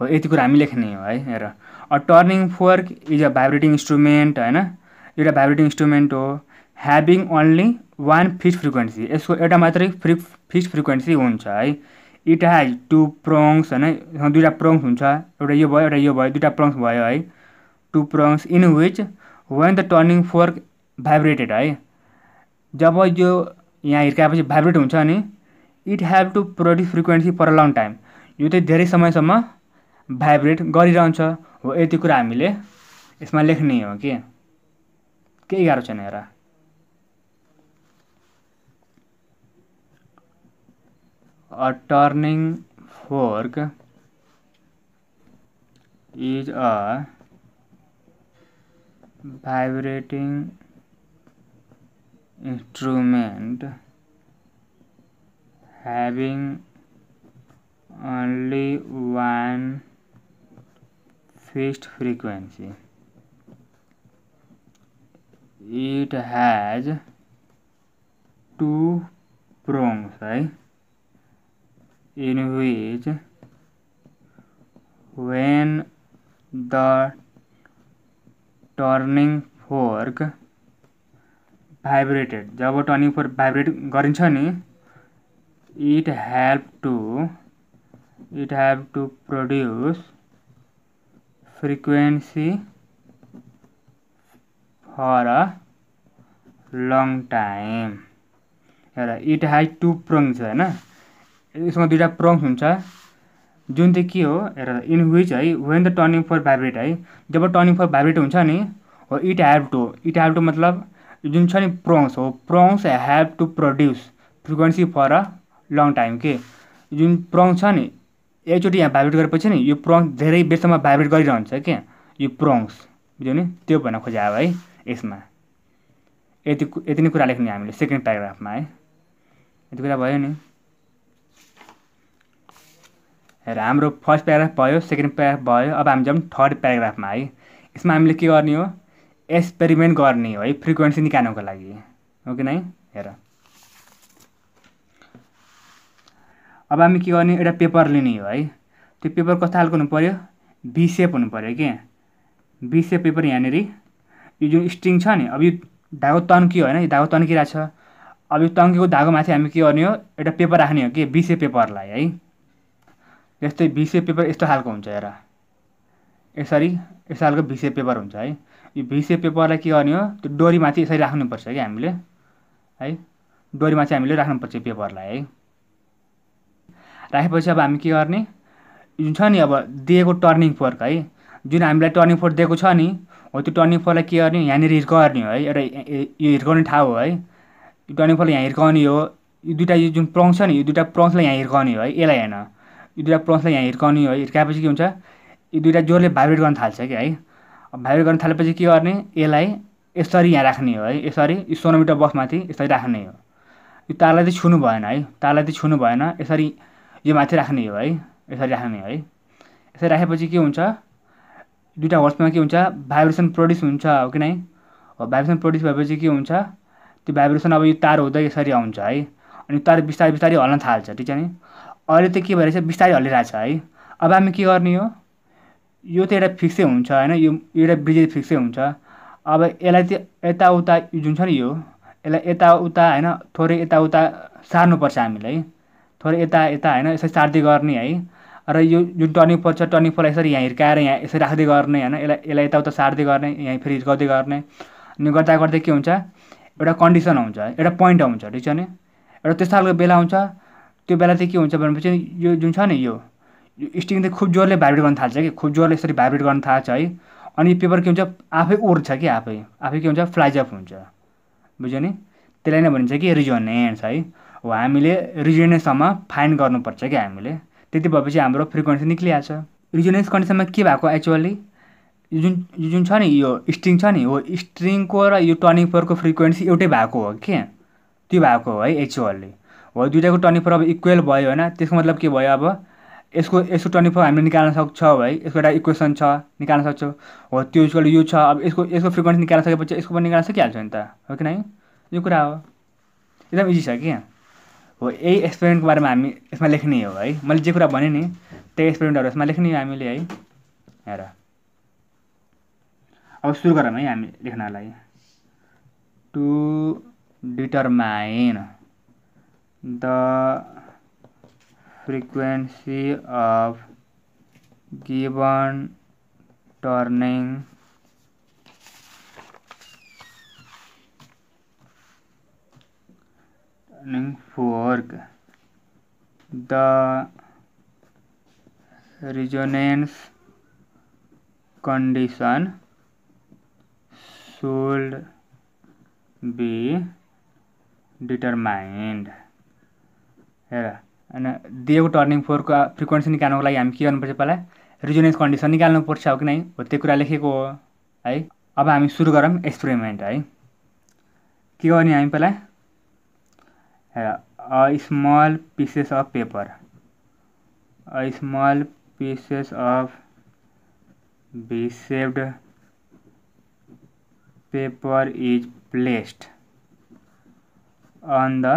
हो यति कुरा हामी लेख्ने हो है हेर अ टर्निङ fork is a vibrating instrument होइन एउटा भाइब्रेटिङ इन्स्ट्रुमेन्ट हो having only one fixed frequency यसको एउटा मात्रै फ्रि फिक्स फ्रिक्वेन्सी हुन्छ है इट हेज टु प्रोङ्स होइन दुइटा प्रोङ्स हुन्छ एउटा यो भयो एउटा यो भयो दुइटा प्रोङ्स भयो है two prongs in which when the टर्निङ फोर्क भाइब्रेटेड है जब यो यहाँ हिर्काएपछि भाइब्रेट हुन्छ नि it have to produce frequency for a long time यो चाहिँ धेरै समयसम्म भाइब्रेट कर ये कुछ हमें इसमें लेखने हो कि कई गाड़ो छेन हेरा a tuning fork is a vibrating instrument having only one fixed frequency it has two prongs right in which when the टर्निङ फोर्क भाइब्रेटेड जब टर्निंग फोर्क भाइब्रेट गरिन्छ नि it help to it help to produce frequency for a long time एउटा इट हाई टु प्रोङ्स होइन यसमा दुइटा प्रोङ्स हुन्छ जुन चाहिँ के हो हेर इन विच है वेन द टर्निङ फर भाइब्रेट है जब टर्निङ फर भाइब्रेट हुन्छ नि हो it have to it have to मतलब जुन छ नि प्रोङ्स हो prongs have to produce frequency for a long time के जुन प्रोङ्स छ नि एकचोटि यहाँ भाइब्रेट गरेपछि नि यो प्रोङ्स धेरै बेरसम्म भाइब्रेट गरिरहन्छ क्या यो प्रोङ्स बुझ्यो नि त्यो भन्न खोजे अब है यसमा यति यति नै कुरा लेख्ने हामीले सेकेन्ड प्याराग्राफमा है यति कुरा भयो नि हेर हाम्रो फर्स्ट प्याराग्राफ भयो सेकेन्ड प्याराग्राफ भयो अब हामी जाउँ थर्ड प्याराग्राफमा है यसमा हामीले के गर्ने हो एक्सपेरिमेन्ट गर्ने हो है फ्रिक्वेन्सी निकाल्नुको लागि हो कि नै हेर अब हामी के गर्ने एउटा पेपर लिने हो है त्यो पेपर कस्तो खालको हुनु पऱ्यो बी हुनु पऱ्यो कि बी पेपर यहाँनिर यो जुन स्ट्रिङ छ नि अब यो धागो तन्कियो होइन यो धागो तन्किरहेको छ अब यो तन्केको माथि हामी के गर्ने हो एउटा पेपर राख्ने हो कि बिसे पेपरलाई है जस्तै भिसे पेपर यस्तो खालको हुन्छ हेर यसरी यस्तो खालको भिसे पेपर हुन्छ है यो भिसे पेपरलाई के गर्ने हो त्यो डोरीमाथि यसरी राख्नुपर्छ कि हामीले है डोरीमाथि हामीले राख्नुपर्छ पेपरलाई है राखेपछि अब हामी के गर्ने जुन छ नि अब दिएको टर्निङ फोर्क है जुन हामीलाई टर्निङ फोर्क दिएको छ नि हो त्यो टर्निङ फोरलाई के गर्ने यहाँनिर हिर्काउने हो है एउटा यो हिर्काउने ठाउँ हो है यो टर्निङ फोरलाई यहाँ हिर्काउने हो यो दुइटा यो जुन प्रौँस छ नि यो दुइटा प्रङ्सलाई यहाँ हिर्काउने हो है यसलाई हेर्न यो दुइटा प्रौँसलाई यहाँ हिर्काउने हो हिर्काएपछि के हुन्छ यो दुइटा जोरले भाइब्रेट गर्न थाल्छ कि है भाइब्रेट गर्न थालेपछि के गर्ने यसलाई यसरी यहाँ राख्ने हो है यसरी यो सोनोमिटर मिटर बसमाथि यसरी राख्ने हो यो तारलाई चाहिँ छुनु भएन है तारलाई चाहिँ छुनु भएन यसरी यो माथि राख्ने हो है यसरी राख्ने है यसरी राखेपछि के हुन्छ दुइटा हर्समा के हुन्छ भाइब्रेसन प्रड्युस हुन्छ हो कि नै हो भाइब्रेसन प्रड्युस भएपछि के हुन्छ त्यो भाइब्रेसन अब यो तार हुँदै यसरी आउँछ है अनि तार बिस्तारै बिस्तारै हल्न थाल्छ ठिक छ नि अहिले त के भइरहेछ बिस्तारै छ है अब हामी के गर्ने हो यो त एउटा फिक्सै हुन्छ होइन यो एउटा ब्रिज फिक्सै हुन्छ अब यसलाई चाहिँ यताउता जुन छ नि यो यसलाई यताउता होइन थोरै यताउता सार्नुपर्छ हामीलाई थोरै यता यता होइन यसरी सार्दै गर्ने है र यो जुन टर्निङ पर्छ टर्निङ पोललाई यसरी यहाँ हिर्काएर यहाँ यसरी राख्दै गर्ने होइन यसलाई यसलाई यताउता सार्दै गर्ने यहाँ फेरि हिर्काउँदै गर्ने अनि गर्दा गर्दै के हुन्छ एउटा कन्डिसन हुन्छ एउटा पोइन्ट आउँछ ठिक छ नि एउटा त्यस्तो खालको बेला आउँछ त्यो बेला चाहिँ के हुन्छ भनेपछि यो जुन छ नि यो स्टिङ चाहिँ खुब जोरले भाइब्रेट गर्न थाल्छ कि खुब जोरले यसरी भाइब्रेट गर्न थाल्छ है अनि पेपर के हुन्छ आफै उड्छ कि आफै आफै के हुन्छ फ्लाइजअप हुन्छ बुझ्यो नि त्यसलाई नै भनिन्छ कि रिजोनेन्स है हो हामीले रिजोनेन्ससम्म फाइन गर्नुपर्छ क्या हामीले त्यति भएपछि हाम्रो फ्रिक्वेन्सी निक्लिहाल्छ रिजोनेन्स कन्डिसनमा के भएको एक्चुअली जुन जुन छ नि यो स्ट्रिङ छ नि हो स्ट्रिङको र यो टर्निङ फोरको फ्रिक्वेन्सी एउटै भएको हो के त्यो भएको हो है एक्चुअल्ली हो दुइटाको टर्निङ फोर अब इक्वेल भयो होइन त्यसको मतलब के भयो अब यसको यसको टर्निङ फोर हामीले निकाल्न सक्छौँ है यसको एउटा इक्वेसन छ निकाल्न सक्छौँ हो त्यो इक्वल यो छ अब यसको यसको फ्रिक्वेन्सी निकाल्न सकेपछि यसको पनि निकाल्न सकिहाल्छ नि त हो कि नै यो कुरा हो एकदम इजी छ कि हो यही एक्सपेरिमेन्टको बारेमा हामी यसमा लेख्ने हो है मैले जे कुरा भने नि त्यही एक्सपेरिमेन्टहरू यसमा लेख्ने हो हामीले है हेर अब सुरु गरौँ है हामी लेख्नलाई to determine the frequency of given टर्निङ learning fork the resonance condition should be determined हेर होइन दिएको टर्निङ फोरको फ्रिक्वेन्सी निकाल्नुको लागि हामी के गर्नुपर्छ पहिला रिजोनेन्स कन्डिसन निकाल्नुपर्छ हो कि नै हो त्यो कुरा लेखेको हो है अब हामी सुरु गरौँ एक्सपेरिमेन्ट है के गर्ने हामी पहिला है small pieces of paper small pieces of be saved paper is placed on the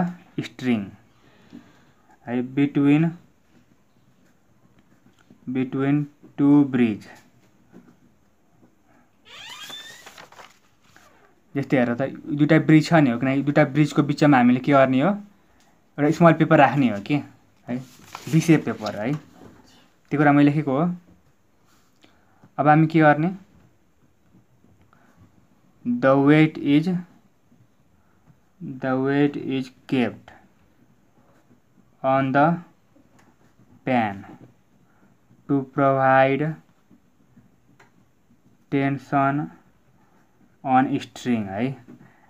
string between between two bridge जस्ते हेर त दुइटा ब्रिज छ नि हो किनकि दुइटा ब्रिजको बिचमा हामीले के गर्ने हो एउटा स्मल पेपर राख्ने हो कि है बिसे पेपर है त्यो कुरा मैले लेखेको हो अब हामी के गर्ने the weight is the weight is kept on the pan to provide tension on string है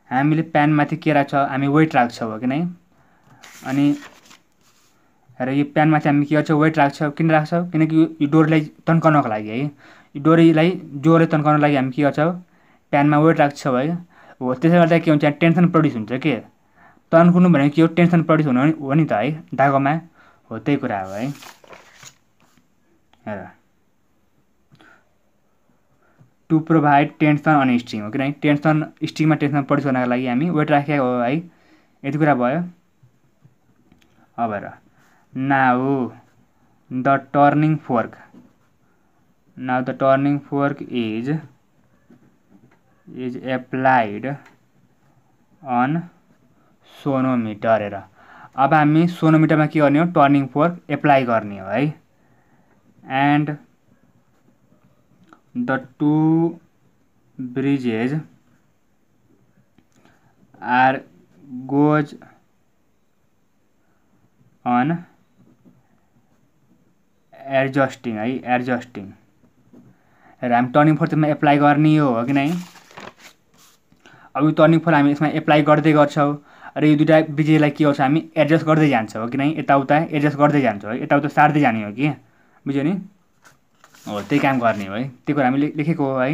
हामीले प्यानमाथि के राख्छ हामी वेट राख्छौँ हो कि नै अनि र यो प्यानमा चाहिँ हामी के गर्छौँ वेट राख्छौँ किन राख्छौँ किनकि यो डोरीलाई तन्काउनको लागि है यो डोरीलाई जोरले तन्काउनको लागि हामी के गर्छौँ प्यानमा वेट राख्छौँ है हो त्यसले गर्दा के हुन्छ टेन्सन प्रड्युस हुन्छ के तन्कुनु भनेको के हो टेन्सन प्रड्युस हुनु हो नि त है धागोमा हो त्यही कुरा हो है र to provide tension on string हो किनकि टेन्सन स्ट्रिङमा टेन्सन प्रड्युस गर्नको लागि हामी वेट राखेको हो है यति कुरा भयो अब now the tuning fork now the tuning fork is is applied on sonometer हे अब हमें सोनोमीटर में के टर्निंग फोर्क एप्लाई करने हाई and the two bridges are goes on adjusting है एडजस्टिङ र हामी टर्निङ फोर त्यसमा एप्लाई गर्ने हो हो कि नै अब यो टर्निङ फोर हामी यसमा एप्लाई गर्दै गर्छौँ र यो दुइटा बिजेलाई के गर्छ हामी एडजस्ट गर्दै जान्छौँ हो कि नै यताउता एडजस्ट गर्दै जान्छौँ है यताउता सार्दै जाने हो कि बुझ्यो नि हो त्यही काम गर्ने हो है त्यही कुरा हामीले लेखेको हो है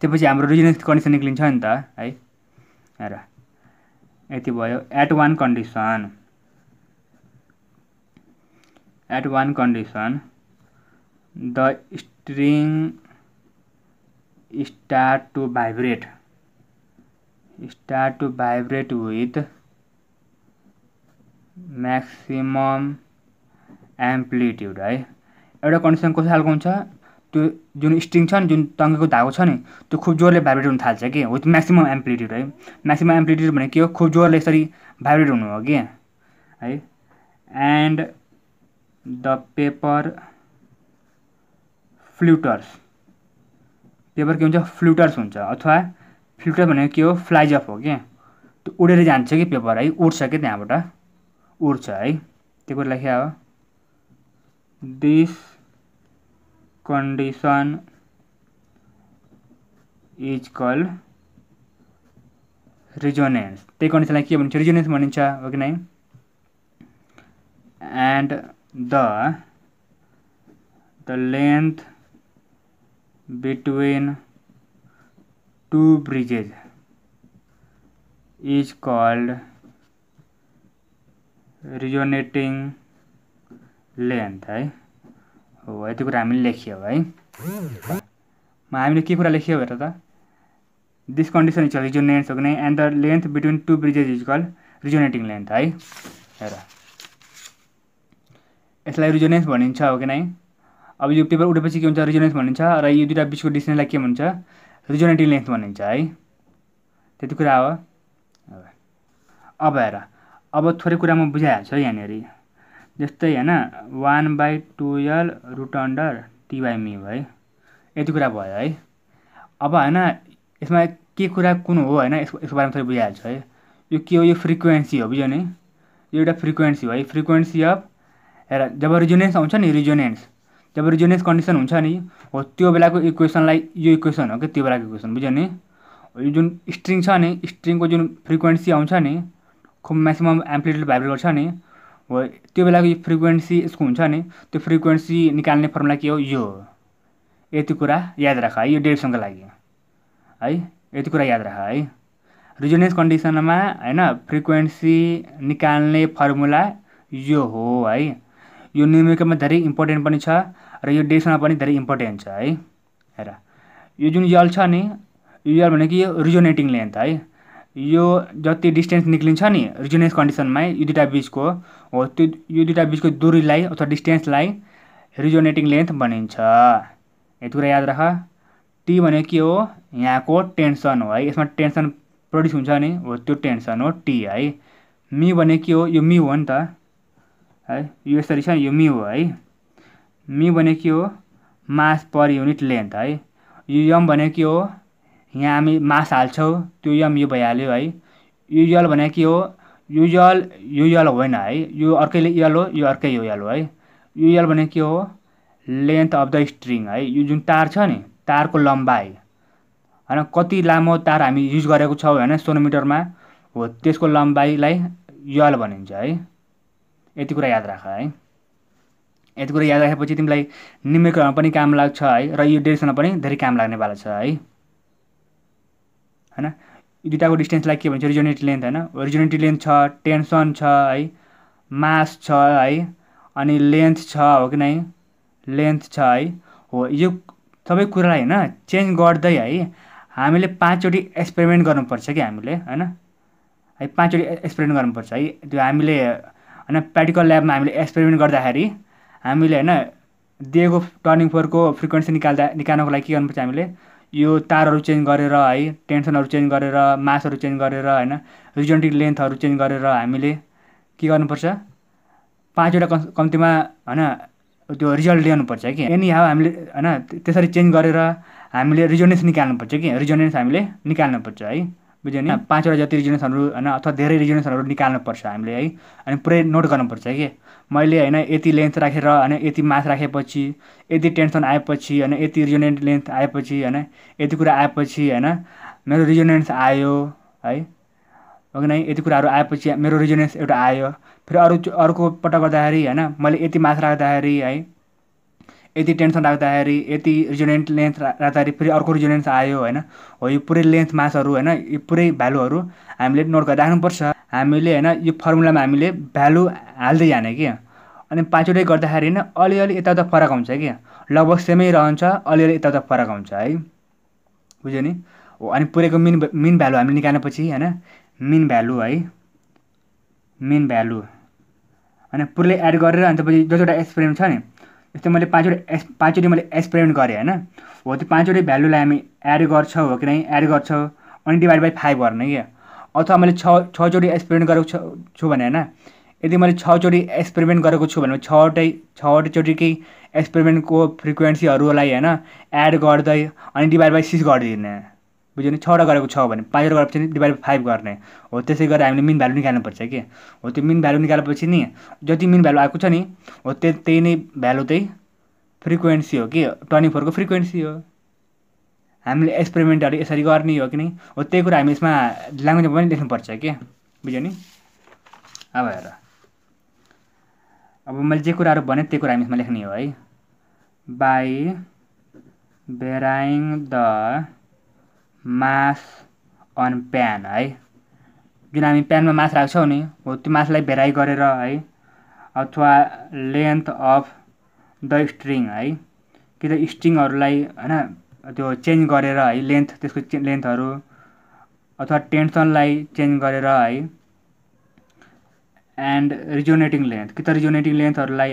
त्योपछि हाम्रो रिजनेस कन्डिसन निक्लिन्छ नि त है र यति भयो at one condition at one condition the string start to vibrate start to vibrate with maximum amplitude है एउटा कन्डिसन कस्तो खालको हुन्छ त्यो जुन स्ट्रिङ छ नि जुन टङ्गेको धागो छ नि त्यो खुब जोरले भाइब्रेट हुन थाल्छ कि विथ म्याक्सिमम् एम्प्लिट्युड है म्याक्सिमम् एम्प्लिट्युड भनेको के हो खुब जोरले यसरी भाइब्रेट हुनु हो कि है and the paper flutters paper के हुन्छ फ्लुटर्स हुन्छ अथवा फ्लुटर भनेको के हो फ्लाइजअप हो क्या त्यो उडेर जान्छ कि पेपर है उड्छ क्या त्यहाँबाट उड्छ है त्यो कुरा लेख्या हो this condition is call resonance त्यही कन्डिसनलाई के भनिन्छ रिजोनेन्स भनिन्छ हो कि नै and the the length between two bridges is called resonating oh, तो लेन्थ है हो है त्यो कुरा हामीले लेख्यौँ है हामीले के कुरा लेख्यौँ हेर त दिस कन्डिसन इज रिजोनेट्स हो कि and the length between two bridges is call resonating length है हेर यसलाई रिजोनेन्स भनिन्छ हो कि नै अब यो पेपर उठेपछि के हुन्छ रिजोनेन्स भनिन्छ र यो दुइटा बिचको डिस्टेन्सलाई के भन्छ रिजोनेटिङ लेन्थ भनिन्छ है त्यति कुरा हो अब हेर अब थोरै कुरा म बुझाइहाल्छु है यहाँनिर जस्तै होइन one by twelve root under T by है यति कुरा भयो है अब होइन यसमा के कुरा कुन हो होइन यसको यसको बारेमा थोरै बुझाइहाल्छु है यो के हो यो फ्रिक्वेन्सी हो बुझ्यो नि यो एउटा फ्रिक्वेन्सी हो है फ्रिक्वेन्सी अफ हेर जब रिजोनेन्स आउँछ नि रिजोनेन्स जब रिजोनेन्स कन्डिसन हुन्छ नि हो त्यो बेलाको इक्वेसनलाई यो इक्वेसन हो कि त्यो बेलाको इक्वेसन बुझ्यो नि यो जुन स्ट्रिङ छ नि स्ट्रिङको जुन फ्रिक्वेन्सी आउँछ नि खुब म्याक्सिमम् एम्प्लिट्युड भाइब्रेट गर्छ नि हो त्यो बेलाको यो फ्रिक्वेन्सी यसको हुन्छ नि त्यो फ्रिक्वेन्सी निकाल्ने फर्मुला के हो यो यति कुरा याद राख है यो डेढसम्मको लागि है यति कुरा याद राख है रिजोनेन्स कन्डिसनमा होइन फ्रिक्वेन्सी निकाल्ने फर्मुला यो हो है यो न्युमेरिकलमा धेरै इम्पोर्टेन्ट पनि छ र यो डेसमा पनि धेरै इम्पोर्टेन्ट छ है हेर यो जुन यल छ नि यो यल भनेको यो रिजोनेटिङ लेन्थ है यो जति डिस्टेन्स निक्लिन्छ नि रिजोनेन्स कन्डिसनमै यो दुइटा बिचको हो त्यो यो दुइटा बिचको दुरीलाई अथवा डिस्टेन्सलाई रिजोनेटिङ लेन्थ भनिन्छ यति कुरा याद राख टी भनेको के हो यहाँको टेन्सन हो है यसमा टेन्सन प्रड्युस हुन्छ नि हो त्यो टेन्सन हो टी है मी भनेको के हो यो मी हो नि त है यो यसरी छ यो म्यु हो है म्यु भने के हो मास पर युनिट लेन्थ है यो यम भने के हो यहाँ हामी मास हाल्छौँ त्यो यम यो भइहाल्यो है यो यल भने के हो यो यल यो यल होइन है यो अर्कैले यल हो यो अर्कै यो यल हो है यो यल भने के हो लेन्थ अफ द स्ट्रिङ है यो जुन तार छ नि तारको लम्बाइ होइन कति लामो तार हामी युज गरेको छौँ होइन सोनोमिटरमा हो त्यसको लम्बाइलाई यल भनिन्छ है यति कुरा याद राख है यति कुरा याद राखेपछि तिमीलाई निम्नकरणमा पनि काम लाग्छ है र यो डेरिसनमा पनि धेरै काम लाग्नेवाला छ है होइन दुइटाको डिस्टेन्सलाई के भन्छ रिजोनेट लेन्थ होइन रिजोनेट लेन्थ छ टेन्सन छ है मास छ है अनि लेन्थ छ हो कि नै लेन्थ छ है हो यो सबै कुरालाई होइन चेन्ज गर्दै है हामीले पाँचचोटि एक्सपेरिमेन्ट गर्नुपर्छ कि हामीले होइन है पाँचचोटि एक्सपेरिमेन्ट गर्नुपर्छ है त्यो हामीले होइन प्र्याक्टिकल ल्याबमा हामीले एक्सपेरिमेन्ट गर्दाखेरि हामीले होइन दिएको टर्निङ फोरको फ्रिक्वेन्सी निकाल्दा निकाल्नको लागि के गर्नुपर्छ हामीले यो तारहरू चेन्ज गरेर है टेन्सनहरू चेन्ज गरेर मासहरू चेन्ज गरेर होइन रिजोन्टिक लेन्थहरू चेन्ज गरेर हामीले के गर्नुपर्छ पाँचवटा कम् कम्तीमा होइन त्यो रिजल्ट ल्याउनुपर्छ कि एनी हाउ हामीले होइन त्यसरी चेन्ज गरेर हामीले रिजोनेन्स निकाल्नुपर्छ कि रिजोनेन्स हामीले निकाल्नुपर्छ है बुझ्यो नि पाँचवटा जति रिजनेसनहरू होइन अथवा धेरै रिजनेसनहरू निकाल्नुपर्छ हामीले है अनि पुरै नोट गर्नुपर्छ कि मैले होइन यति लेन्थ राखेर होइन यति मास राखेपछि यति टेन्सन आएपछि होइन यति रिजोनेन्ट लेन्थ आएपछि होइन यति कुरा आएपछि होइन मेरो रिजोनेन्स आयो है हो नै यति कुराहरू आएपछि मेरो रिजोनेन्स एउटा आयो फेरि अरू अर्को पटक गर्दाखेरि होइन मैले यति मास राख्दाखेरि है यति टेन्सन राख्दाखेरि यति रिजोनेन्ट लेन्थ राख्दाखेरि फेरि अर्को रिजोनेन्स आयो होइन हो यो पुरै लेन्थ मासहरू होइन यो पुरै भ्यालुहरू हामीले नोट गरेर राख्नुपर्छ हामीले होइन यो फर्मुलामा हामीले भ्यालु हाल्दै जाने कि अनि पाँचवटै गर्दाखेरि होइन अलिअलि यताउता फरक हुन्छ कि लगभग सेमै रहन्छ अलिअलि यताउता फरक हुन्छ है बुझ्यो नि हो अनि पुरैको मिन मिन भ्यालु हामीले निकालेपछि होइन मिन भ्यालु है मिन भ्यालु अनि पुरै एड गरेर अनि तपाईँले जतिवटा एक्सपेरिमेन्ट छ नि जस्तै मैले पाँचवटा एस पाँचवटा मैले एक्सपेरिमेन्ट गरेँ होइन हो त्यो पाँचवटै भ्यालुलाई हामी एड गर्छौँ हो कि नै एड गर्छौँ अनि डिभाइड बाई फाइभ गर्ने क्या अथवा मैले छ छचोटि एक्सपेरिमेन्ट गरेको छु भने होइन यदि मैले छचोटि एक्सपेरिमेन्ट गरेको छु भने छवटै केही एक्सपेरिमेन्टको फ्रिक्वेन्सीहरूलाई होइन एड गर्दै अनि डिभाइड बाई सिक्स गरिदिने बुझ्यो भने छवटा गरेको छ भने पाँचवटा गरेपछि नि डिभाइड फाइभ गर्ने हो त्यसै गरेर हामीले मिन भ्यालु निकाल्नुपर्छ कि हो त्यो मिन भ्यालु निकालेपछि नि जति मिन भ्यालु आएको छ नि हो त्यो त्यही नै भ्यालु त्यही फ्रिक्वेन्सी हो कि ट्वेन्टी फोरको फ्रिक्वेन्सी हो हामीले एक्सपेरिमेन्टहरू यसरी गर्ने हो कि नि हो त्यही कुरा हामी यसमा ल्याङ्ग्वेजमा पनि लेख्नुपर्छ कि बुझ्यो नि अब हेर अब मैले जे कुराहरू भने त्यही कुरा हामी यसमा लेख्ने हो है by varying the mass on pan है जुन हामी प्यानमा मास राख्छौँ नि हो त्यो मासलाई भेराइ गरेर है अथवा लेन्थ अफ द स्ट्रिङ है कि त स्ट्रिङहरूलाई होइन त्यो चेन्ज गरेर है लेन्थ त्यसको चे लेन्थहरू अथवा टेन्सनलाई चेन्ज गरेर है एन्ड रिजोनेटिङ लेन्थ कि त रिजोनेटिङ लेन्थहरूलाई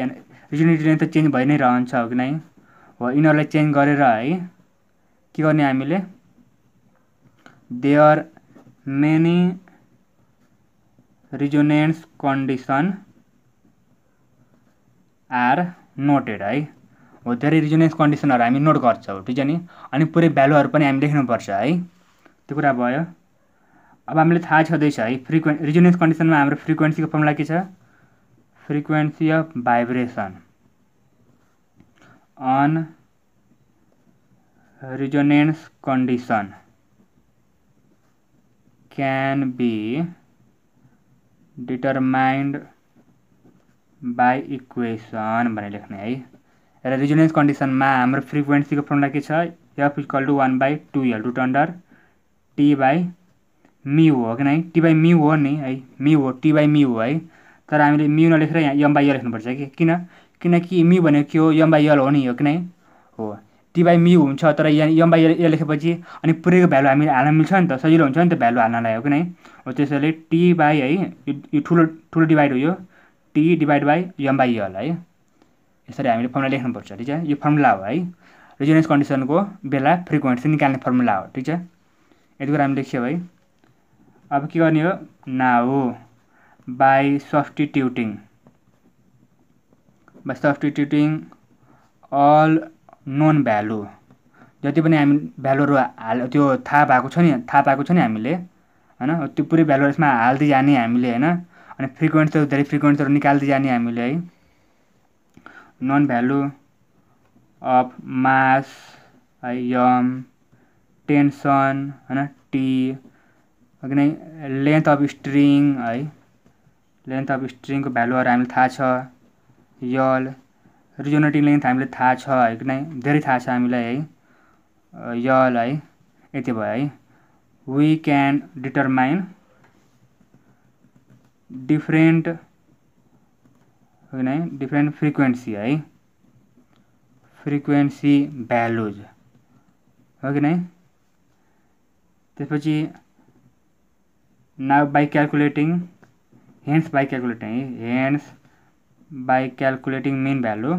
रिजोनेटिङ लेन्थ त चेन्ज भइ नै रहन्छ कि नै हो यिनीहरूलाई चेन्ज गरेर है के गर्ने हामीले there are many resonance condition are noted है हो धेरै रिजनेन्स कन्डिसनहरू हामी नोट गर्छौँ ठिक छ नि अनि पुरै भ्यालुहरू पनि हामी लेख्नुपर्छ है त्यो कुरा भयो अब हामीलाई थाहा छँदैछ है फ्रिक्वेन्स रिजनेन्स कन्डिसनमा हाम्रो फ्रिक्वेन्सीको फर्मुला के छ frequency of vibration on resonance condition can be determined by equation भनेर लेख्ने है र रिजोनेन्स कन्डिसनमा हाम्रो फ्रिक्वेन्सीको फर्मुला के छ F equal to one by two L root under T by mu हो किन है टी बाई म्यु हो नि है म्यु हो टी बाई म्यु हो है तर हामीले म्यु नलेखेर यहाँ यम बाई य लेख्नुपर्छ कि किन किनकि म्यु भनेको के हो यम बाई यल हो नि हो कि नै हो टी बाई मी हुन्छ तर यहाँ यम बाई यहाँ लेखेपछि अनि पुरैको भ्यालु हामीले हाल्न मिल्छ नि त सजिलो हुन्छ नि त भ्यालु हाल्नलाई हो कि नै हो त्यसैले टी बाई है यो ठुलो ठुलो डिभाइड हो यो T divide by M by होला है यसरी हामीले फर्मुला लेख्नुपर्छ ठिक छ यो फर्मुला हो है रिजनेन्स कन्डिसनको बेला फ्रिक्वेन्सी निकाल्ने फर्मुला हो ठिक छ यति कुरा हामी लेख्यौँ है अब के गर्ने हो now by substituting by substituting all known value जति पनि हामी भ्यालुहरू हाल त्यो थाहा भएको छ नि थाहा पाएको छ नि हामीले होइन त्यो पुरै भ्यालु यसमा हाल्दै जाने हामीले होइन अनि फ्रिक्वेन्सीहरू धेरै फ्रिक्वेन्सीहरू निकाल्दै जाने हामीले है नन भ्यालु अफ मास है यम टेन्सन होइन टी किन लेन्थ अफ स्ट्रिङ है लेन्थ अफ स्ट्रिङको भ्यालुहरू हामीलाई थाहा छ यल रिजोनेटिंग लेंथ हमें ठा है कि नै धेरै हमी यल हाई ये by we can determine different है डिफ्रेन्ट फ्रिक्वेन्सी हाई फ्रिक्वेन्सी भ्यालुज हो कि नै now by calculating hence by calculating hence by calculating mean value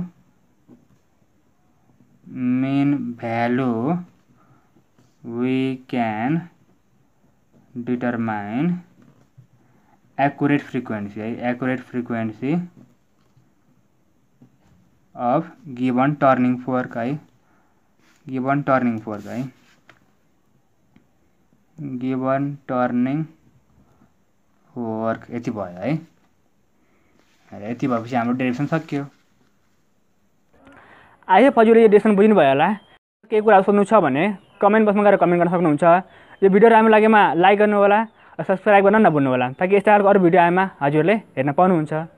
mean value we can determine accurate frequency accurate frequency of given turning fork i given turning fork i given turning fork eti यति hai ra eti bhayepachi hamro derivation sakyo I hope हजुरले यो डिस्कसन बुझ्नुभयो होला केही कुरा सोध्नु छ भने कमेन्ट बक्समा गएर कमेन्ट गर्न सक्नुहुन्छ यो भिडियो राम्रो लागेमा लाइक गर्नु होला सब्सक्राइब गर्न नभुल्नु होला ताकि यस्ता अरू भिडियो आएमा हजुरले हेर्न पाउनुहुन्छ